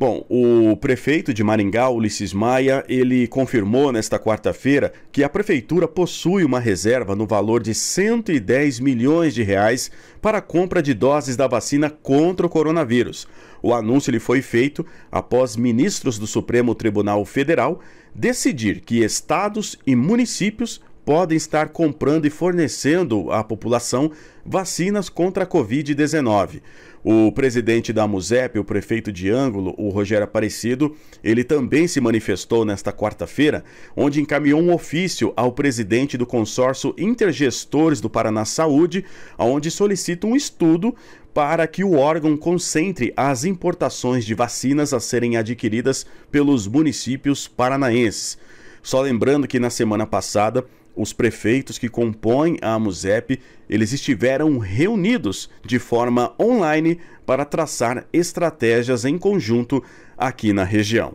Bom, o prefeito de Maringá, Ulisses Maia, ele confirmou nesta quarta-feira que a prefeitura possui uma reserva no valor de 110 milhões de reais para a compra de doses da vacina contra o coronavírus. O anúncio ele foi feito após ministros do Supremo Tribunal Federal decidir que estados e municípios podem estar comprando e fornecendo à população vacinas contra a Covid-19. O presidente da MUSEP, o prefeito de Ângulo, o Rogério Aparecido, ele também se manifestou nesta quarta-feira, onde encaminhou um ofício ao presidente do consórcio Intergestores do Paraná Saúde, onde solicita um estudo para que o órgão concentre as importações de vacinas a serem adquiridas pelos municípios paranaenses. Só lembrando que na semana passada os prefeitos que compõem a AMUSEP, eles estiveram reunidos de forma online para traçar estratégias em conjunto aqui na região.